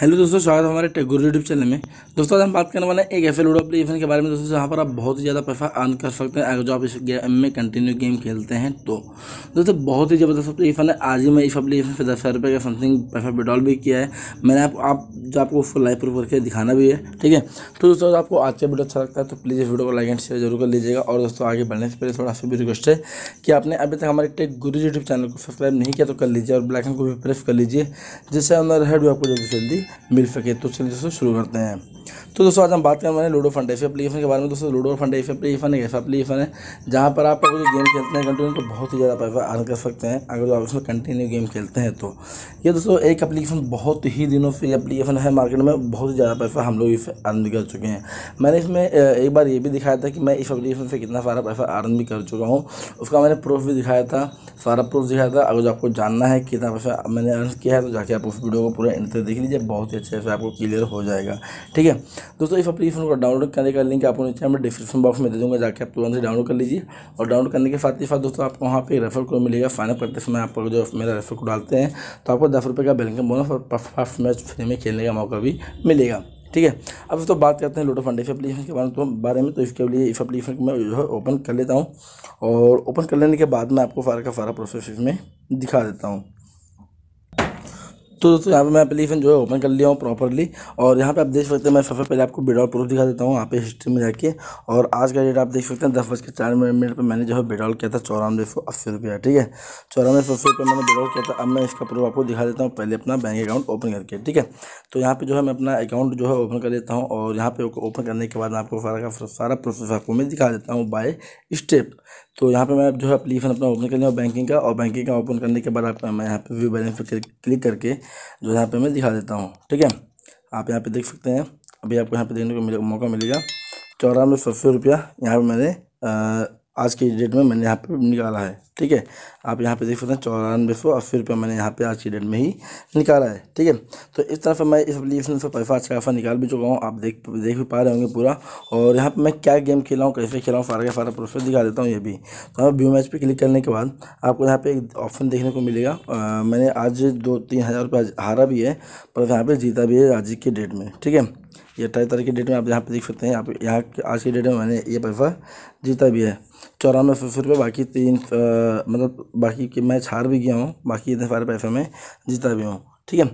hello दोस्तों स्वागत है हमारे गुरु यूट्यूब चैनल में दोस्तों आज हम बात करने वाले हैं एक एफ एल एप्लीकेशन के बारे में दोस्तों जहाँ पर आप बहुत ही ज़्यादा पैसा अर्न कर सकते हैं अगर जो आप इस गेम में कंटिन्यू गेम खेलते हैं तो दोस्तों बहुत ही ज़बरदस्त एप्लीकेशन है आज ही मैं इस एप्लीकेशन से दस हज़ार रुपये का समथिंग पैसा विड्रॉल भी किया है मैंने आप, आप जो आपको उसको लाइव प्रूफ करके दिखाना भी है ठीक है तो दोस्तों आपको आज का वीडियो अच्छा लगता है तो प्लीज़ इस वीडियो को लाइक एंड शेयर जरूर कर लीजिएगा और दोस्तों आगे बढ़ने से पहले थोड़ा सा भी रिक्वेस्ट है कि आपने अभी तक हमारे टेक गुरु यूट्यूब चैनल को सब्सक्राइब नहीं किया तो कर लीजिए और ब्लैकन को भी प्रेस कर लीजिए जिससे अंदर हेड भी आपको जल्दी जल्दी मिल सके तो चलिए दोस्तों शुरू करते हैं तो दोस्तों आज हम बात करें वाले लूडो फंड एफ एप्लीकेशन के बारे में दोस्तों लूडो फंड एफ एप्लीकेशन एक ऐसा एप्लीकेशन है जहाँ पर आप अगर गेम खेलते हैं कंटिन्यू तो बहुत ही ज़्यादा पैसा अर्न कर सकते हैं अगर जो आप इसमें कंटिन्यू गेम खेलते हैं तो ये दोस्तों एक अपलीकेशन बहुत ही दिनों से अपलीकेशन है मार्केट में बहुत ही ज़्यादा पैसा हम लोग इसे अर्न भी कर चुके हैं मैंने इसमें एक बार ये भी दिखाया था कि मैं इस अपलीकेशन से कितना सारा पैसा अर्न भी कर चुका हूँ उसका मैंने प्रूफ भी दिखाया था सारा प्रूफ दिखाया था अगर जो आपको जानना है कितना पैसा मैंने अर्न किया है तो जाके आप उस वीडियो को पूरा इंटरेस्ट देख लीजिए बहुत ही अच्छे से आपको क्लियर हो जाएगा ठीक है दोस्तों इस अपलीकेशन को डाउनलोड करने का लिंक आपको नीचे मैं डिस्क्रिप्शन बॉक्स में दे दूँगा जाकर आप तुरंत से डाउनलोड कर लीजिए और डाउनलोड करने के साथ ही साथ दोस्तों आपको वहाँ पर रेफर कोड मिलेगा फाइनअप करते समय आपको जो मेरा रेफर कोड डालते हैं तो आपको दस रुपये का बैलिंग बोनस और फर्स्ट मैच फ्री में खेलने का मौका भी मिलेगा ठीक है अब तो बात करते हैं लोटो फंड इस एप्लीकेशन के बारे, तो बारे में तो इसके लिए इस एप्लीकेशन को मैं जो है ओपन कर लेता हूँ और ओपन कर लेने के बाद मैं आपको सारा का सारा प्रोसेस इसमें दिखा देता हूँ तो दोस्तों यहाँ पे मैं एप्लीकेशन जो है ओपन कर लिया हूँ प्रॉपरली और यहाँ पे आप देख सकते हैं मैं सबसे पहले आपको बिडॉल प्रूफ दिखा देता हूँ यहाँ पे हिस्ट्री में जाके और आज का डेट आप देख सकते हैं दस बज के चार मिनट पर मैंने जो है बिडॉल किया था चौरानवे सौ अस्सी रुपया ठीक है चौरानवे सौ अस्सी रुपये मैंने बिडॉल किया था अब मैं इसका प्रूफ आपको दिखा देता हूँ पहले अपना बैंक अकाउंट ओपन करके ठीक है तो यहाँ पर जो है मैं अपना अकाउंट जो है ओपन कर लेता हूँ और यहाँ पर ओपन करने के बाद आपको सारा का सारा प्रोसेस आपको मैं दिखा देता हूँ बाय स्टेप तो यहाँ पे मैं जो है अपलीफन अपना ओपन कर लिया बैंकिंग का और बैंकिंग का ओपन करने के बाद आपका मैं यहाँ पे व्यू बैलेंस पर क्लिक करके जो यहाँ पे मैं दिखा देता हूँ ठीक है आप यहाँ पे देख सकते हैं अभी आपको यहाँ पे देखने को मिले मौका मिलेगा चौरानवे सौ सौ रुपया यहाँ पर मैंने आज की डेट में मैंने यहाँ पे निकाला है ठीक है आप यहाँ पे देख सकते हैं चौरानवे सौ अस्सी रुपये मैंने यहाँ पे आज की डेट में ही निकाला है ठीक है तो इस तरह से मैं इस एप्लीकेशन से पैसा अच्छा खासा निकाल भी चुका हूँ आप देख देख भी पा रहे होंगे पूरा और यहाँ पे मैं क्या गेम खेला हूँ कैसे खेला हूँ सारा का सारा प्रोसेस दिखा देता हूँ ये भी तो आप व्यू मैच पर क्लिक करने के बाद आपको यहाँ पर एक ऑप्शन देखने को मिलेगा मैंने आज दो तीन हज़ार रुपये हारा भी है पर यहाँ पर जीता भी है आज की डेट में ठीक है ये अट्ठाईस तारीख की डेट में आप यहाँ पे देख सकते हैं यहाँ पे यहाँ आज की डेट में मैंने ये पैसा जीता भी है चौरानवे सौ रुपये बाकी तीन आ, मतलब बाकी के मैं हार भी गया हूँ बाकी इतने सारे पैसे में जीता भी हूँ ठीक है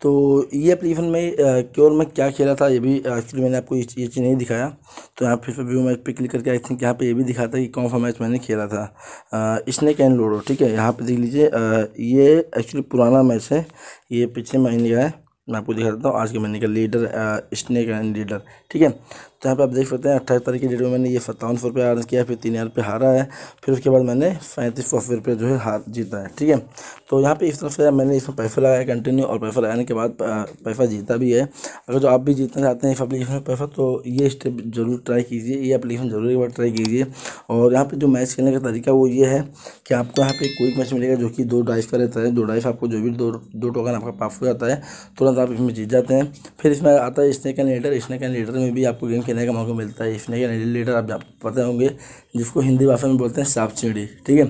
तो ये अपलीफन में क्योर में क्या खेला था ये भी एक्चुअली मैंने आपको ये चीज़ नहीं दिखाया तो यहाँ फिर व्यू मैच पे क्लिक करके आई थिंक यहाँ पे ये भी दिखाता है कि कौन सा मैच मैंने खेला था स्नैक एंड लोडो ठीक है यहाँ पे देख लीजिए ये एक्चुअली पुराना मैच है ये पिछले महीने का है मैं आपको दिखा देता हूँ आज के महीने का लीडर स्नेक एंड लीडर ठीक है तो यहाँ पे आप देख सकते हैं अट्ठाईस तारीख की डेट में मैंने ये सत्तावन सौ रुपये अर्न किया फिर तीन हज़ार रुपये हारा है फिर उसके बाद मैंने पैंतीस सौ अस्सी रुपये जो है हार जीता है ठीक है तो यहाँ पे इस तरह से मैंने इसमें पैसा लगाया कंटिन्यू और पैसा लगाने के बाद पैसा जीता भी है अगर जो आप भी जीतना चाहते हैं इस अपलीकेशन में पैसा तो ये स्टेप जरूर ट्राई कीजिए ये अपलीकेशन जरूर एक बार ट्राई कीजिए और यहाँ पर जो मैच खेलने का तरीका वो ये है कि आपको यहाँ पर कोई मैच मिलेगा जो कि दो ड्राइव का रहता है दो ड्राइव आपको जो भी दो दो टोकन आपका पास हो जाता है तुरंत तो तुरंत आप इसमें जीत जाते हैं फिर इसमें आता है snake and ladder snake and ladder में भी आपको गेम खेलने का मौका मिलता है स्नैक एंड लीडर आप पता होंगे जिसको हिंदी भाषा में बोलते हैं सांप सीढ़ी ठीक है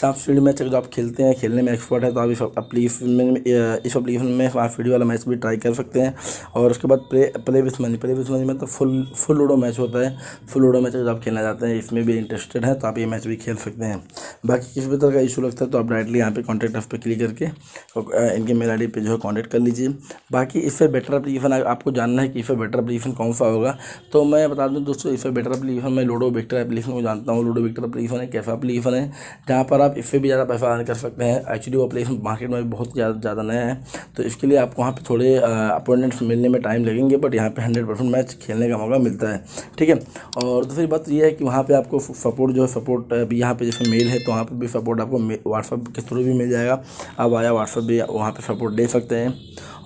सांप सीढ़ी मैच अगर आप खेलते हैं खेलने में एक्सपर्ट है तो आप इस अप्लीकेशन इस अप्लीकेशन में सांप सीढ़ी वाला मैच भी ट्राई कर सकते हैं और उसके बाद play play with money play with money में तो फुल फुल लूडो मैच होता है फुल लूडो मैच अगर आप खेलना चाहते हैं इसमें भी इंटरेस्टेड है तो आप ये मैच भी खेल सकते हैं बाकी किसी भी तरह का इशू लगता है तो आप डायरेक्टली यहाँ पे कॉन्टैक्ट पर क्लिक करके इनके मेल आई पे जो है कॉन्टैक्ट कर लीजिए बाकी इससे बेटर एप्लीकेशन आपको जानना है कि इससे बेटर एप्लीकेशन कौन सा होगा तो मैं बता दूँ दोस्तों इससे बेटर एप्लीकेशन मैं लूडो विक्टर एप्लीकेशन को जानता हूँ लूडो विक्टर एप्लीकेशन है कैसा अप्लीकेशन है जहाँ पर आप इससे भी ज़्यादा पैसा अर्न कर सकते हैं एक्चुअली वो एप्लीकेशन मार्केट में बहुत ज़्यादा ज़्यादा नया है तो इसके लिए आपको वहाँ पर थोड़े अपॉइंटमेंट्स मिलने में टाइम लगेंगे बट यहाँ पर हंड्रेड परसेंट मैच खेलने का मौका मिलता है ठीक है और दूसरी बात यह है कि वहाँ पर आपको सपोर्ट जो है सपोर्ट भी यहाँ पर जैसे मेल है तो वहाँ पर भी सपोर्ट आपको व्हाट्सअप के थ्रू भी मिल जाएगा अब आया व्हाट्सअप भी वहाँ पर सपोर्ट दे सकते हैं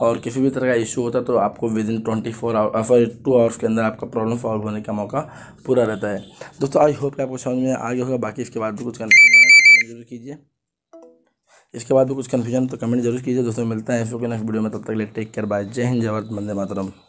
और किसी भी तरह का इशू होता है तो आपको within twenty four hour sorry two hours के अंदर आपका प्रॉब्लम सॉल्व होने का मौका पूरा रहता है दोस्तों आई होप आपको समझ में आ गया होगा बाकी इसके बाद भी कुछ कन्फ्यूजन है तो कमेंट जरूर कीजिए इसके बाद भी कुछ कन्फ्यूजन तो कमेंट जरूर कीजिए दोस्तों मिलता है इसको नेक्स्ट वीडियो में तब तक ले टेक केयर बाय जय हिंद जय भारत वंदे मातरम